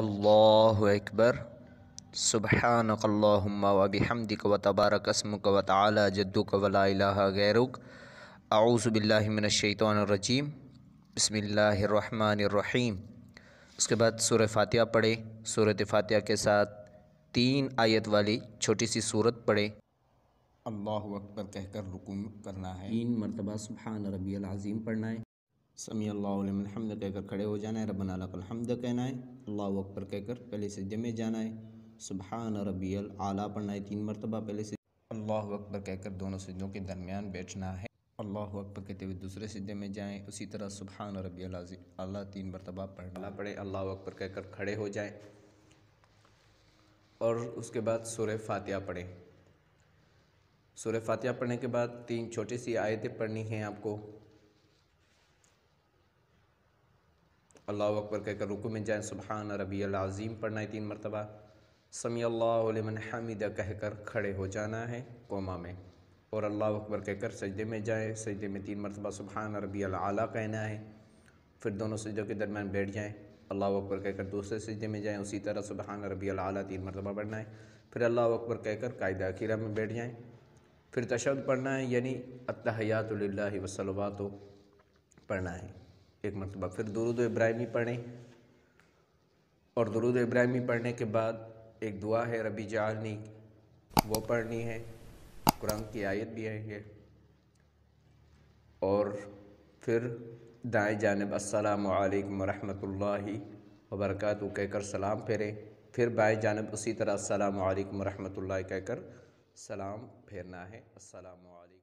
اللہ اکبر سبحانک اللہم و تبارک اسمک و تعالی جدک و جدوک الہ غیرک اعوذ باللہ من الشیطان الرجیم بسم اللہ الرحمن الرحیم اس کے بعد سورہ فاتحہ پڑھے سورہ فاتحہ کے ساتھ تین آیت والی چھوٹی سی صورت پڑھے اللہ اکبر کہہ کر رکوم کرنا ہے تین مرتبہ سبحان ربی العظیم پڑھنا ہے سمیع اللہ علیہ الحمد کہہ کر کھڑے ہو جانا ہے ربنا لک الحمد کہنا ہے اللہ اکبر کہہ کر پہلے سجدے میں جانا ہے سبحان ربی العلیٰ پڑھنا ہے تین مرتبہ پہلے سے اللہ اکبر کہہ کر دونوں سجدوں کے درمیان بیٹھنا ہے اللہ اکبر کہتے ہوئے دوسرے سجدے میں جائیں اسی طرح سبحان ربی العظی اللہ تین مرتبہ پڑھنا پڑھے اللہ اکبر کہہ کر کھڑے ہو جائیں اور اس کے بعد سورہ فاتحہ پڑھیں سورہ فاتحہ پڑھنے کے بعد تین چھوٹی سی آیتیں پڑھنی ہیں آپ کو اللہ اکبر کہہ کر رکو میں جائیں سبحان ربی العظیم پڑھنا ہے تین مرتبہ سمی اللہ اللّہ حمیدہ کہہ کر کھڑے ہو جانا ہے قوما میں اور اللہ اکبر کہہ کر سجدے میں جائیں سجدے میں تین مرتبہ سبحان ربی العلیٰ کہنا ہے پھر دونوں سجدوں کے درمیان بیٹھ جائیں اللہ اکبر کہہ کر دوسرے سجدے میں جائیں اسی طرح سبحان ربی العلیٰ تین مرتبہ پڑھنا ہے پھر اللہ اکبر کہہ کر قاعدہ اخیرہ میں بیٹھ جائیں پھر تشدد پڑھنا ہے یعنی اتحیات للہ وسلوات پڑھنا ہے ایک مرتبہ پھر و ابراہیمی پڑھیں اور و ابراہیمی پڑھنے کے بعد ایک دعا ہے ربی جعلنی وہ پڑھنی ہے قرآن کی آیت بھی ہے یہ اور پھر دائیں جانب السلام علیکم ورحمت اللہ وبرکاتہ کہہ کر سلام پھیریں پھر بائیں جانب اسی طرح السلام علیکم ورحمت اللہ کہہ کر سلام پھیرنا ہے السلام علیکم